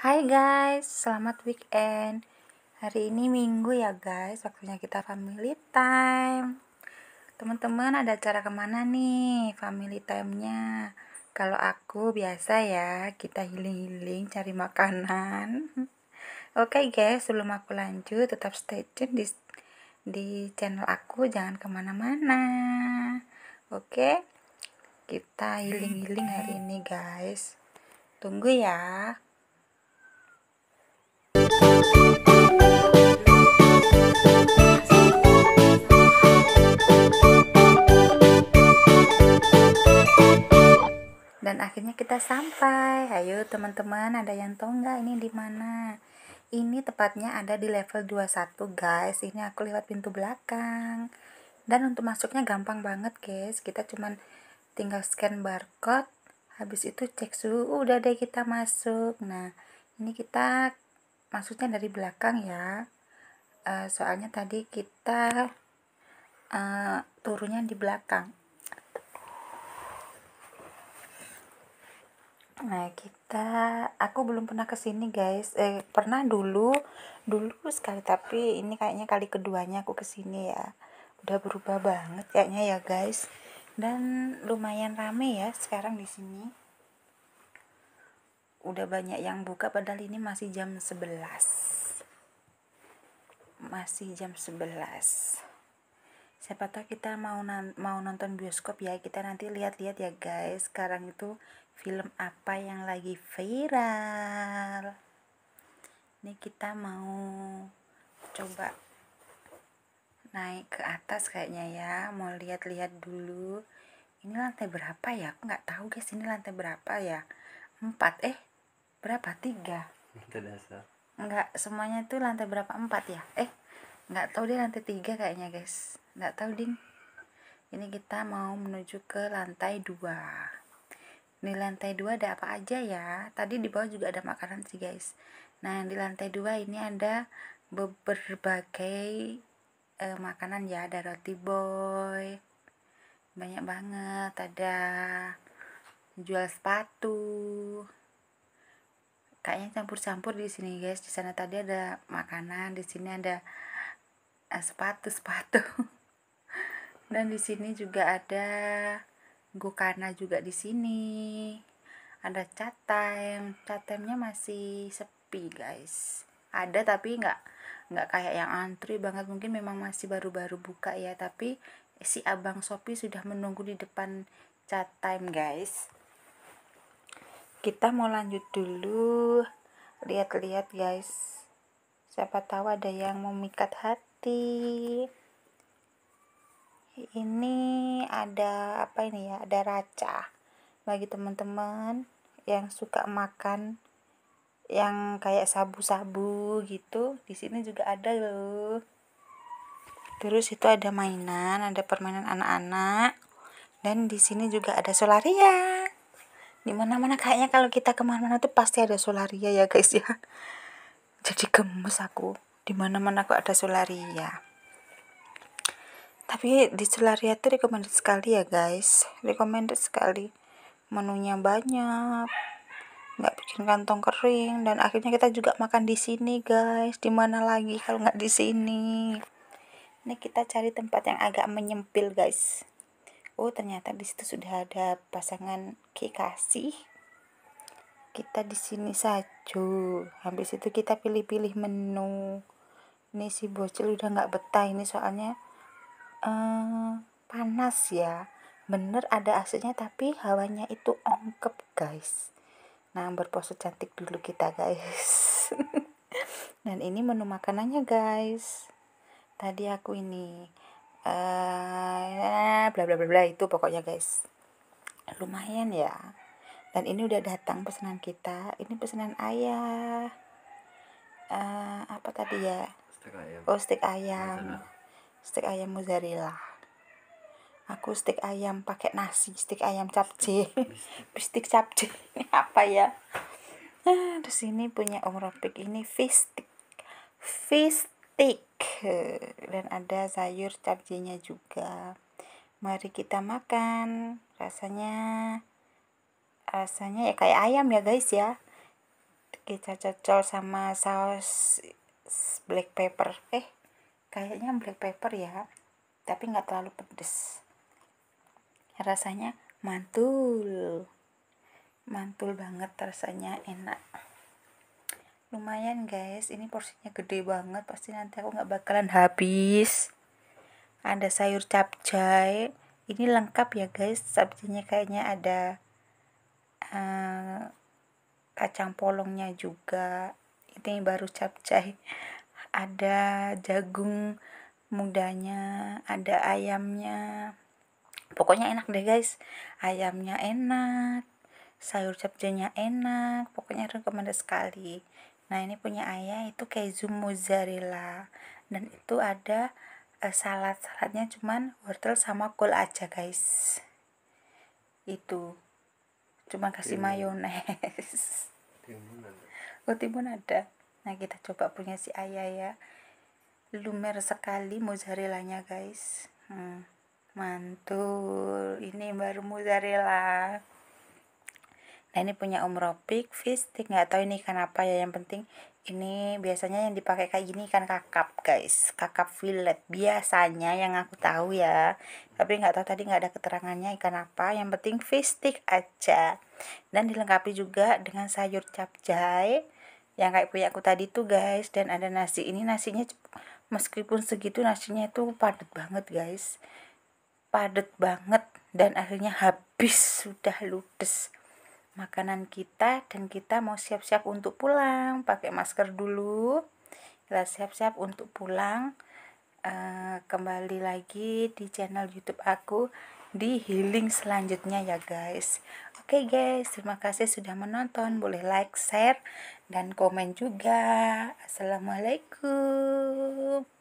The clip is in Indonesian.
Hai guys, selamat weekend. Hari ini minggu ya guys, waktunya kita family time. Teman-teman ada acara kemana nih family timenya? Kalau aku biasa ya, kita healing-healing cari makanan. Oke okay guys, sebelum aku lanjut, tetap stay tune di, di channel aku, jangan kemana-mana. Oke, okay? kita healing-healing hari ini guys. Tunggu ya. dan akhirnya kita sampai ayo teman-teman ada yang tahu nggak ini di mana ini tepatnya ada di level 21 guys ini aku lewat pintu belakang dan untuk masuknya gampang banget guys kita cuman tinggal scan barcode habis itu cek suhu udah deh kita masuk nah ini kita masuknya dari belakang ya Eh, soalnya tadi kita uh, turunnya di belakang Nah, kita aku belum pernah kesini guys. Eh, pernah dulu, dulu sekali, tapi ini kayaknya kali keduanya aku kesini ya. Udah berubah banget kayaknya ya, guys. Dan lumayan rame ya sekarang di sini. Udah banyak yang buka padahal ini masih jam 11 masih jam 11 siapa tahu kita mau mau nonton bioskop ya kita nanti lihat-lihat ya guys sekarang itu film apa yang lagi viral ini kita mau coba naik ke atas kayaknya ya mau lihat-lihat dulu ini lantai berapa ya aku nggak tahu guys ini lantai berapa ya empat eh berapa tiga lantai dasar nggak semuanya itu lantai berapa empat ya eh nggak tahu deh lantai tiga kayaknya guys nggak tahu ding ini kita mau menuju ke lantai dua ini lantai dua ada apa aja ya tadi di bawah juga ada makanan sih guys nah di lantai dua ini ada berbagai eh, makanan ya ada roti boy banyak banget ada jual sepatu kayaknya campur-campur di sini guys di sana tadi ada makanan di sini ada eh, sepatu sepatu sepatu dan di sini juga ada gokana juga di sini ada cat time cat time-nya masih sepi guys ada tapi nggak nggak kayak yang antri banget mungkin memang masih baru-baru buka ya tapi si abang Sopi sudah menunggu di depan chat time guys kita mau lanjut dulu lihat-lihat guys siapa tahu ada yang memikat hati ini ada apa ini ya ada raca bagi teman-teman yang suka makan yang kayak sabu-sabu gitu di sini juga ada loh terus itu ada mainan ada permainan anak-anak dan di sini juga ada solaria dimana mana kayaknya kalau kita kemana-mana tuh pasti ada solaria ya guys ya jadi gemes aku dimana mana kok ada solaria tapi di solaria tuh recommended sekali ya guys recommended sekali menunya banyak nggak bikin kantong kering dan akhirnya kita juga makan di sini guys dimana lagi kalau nggak di sini ini kita cari tempat yang agak menyempil guys oh ternyata di situ sudah ada pasangan kekasih kita di sini saja habis itu kita pilih-pilih menu ini si bocil udah nggak betah ini soalnya eh, panas ya bener ada aslinya tapi hawanya itu ongkep guys nah berpose cantik dulu kita guys dan ini menu makanannya guys tadi aku ini eh ya, bla bla bla bla itu pokoknya guys lumayan ya dan ini udah datang pesanan kita ini pesanan ayah eh, uh, apa tadi ya stik ayam. oh stik ayam stik ayam mozzarella aku stik ayam pakai nasi stik ayam capcay steak capcay apa ya eh, terus ini punya om Rafiq ini fish stick fish stick dan ada sayur cabenya juga mari kita makan rasanya rasanya ya kayak ayam ya guys ya kita cocol sama saus black pepper eh kayaknya black pepper ya tapi nggak terlalu pedes rasanya mantul mantul banget rasanya enak lumayan guys ini porsinya gede banget pasti nanti aku nggak bakalan habis ada sayur capcay ini lengkap ya guys sabjinya kayaknya ada uh, kacang polongnya juga ini baru capcay ada jagung mudanya ada ayamnya pokoknya enak deh guys ayamnya enak sayur capcaynya enak pokoknya rekomendasi sekali Nah, ini punya ayah itu keju mozzarella dan itu ada uh, salad-saladnya cuman wortel sama kol aja, guys. Itu cuma kasih timun. mayones. Timun ada. Oh, timun ada. Nah, kita coba punya si ayah ya. Lumer sekali mozzarellanya, guys. Hmm, mantul. Ini baru mozzarella. Nah ini punya Om Ropik, fistik nggak tahu ini ikan apa ya yang penting ini biasanya yang dipakai kayak gini ikan kakap guys, kakap fillet biasanya yang aku tahu ya. Tapi nggak tahu tadi nggak ada keterangannya ikan apa, yang penting fistik aja. Dan dilengkapi juga dengan sayur capcay yang kayak punya aku tadi tuh guys dan ada nasi ini nasinya meskipun segitu nasinya itu padat banget guys padat banget dan akhirnya habis sudah ludes makanan kita dan kita mau siap-siap untuk pulang pakai masker dulu kita siap-siap untuk pulang uh, kembali lagi di channel YouTube aku di healing selanjutnya ya guys oke okay guys terima kasih sudah menonton boleh like share dan komen juga assalamualaikum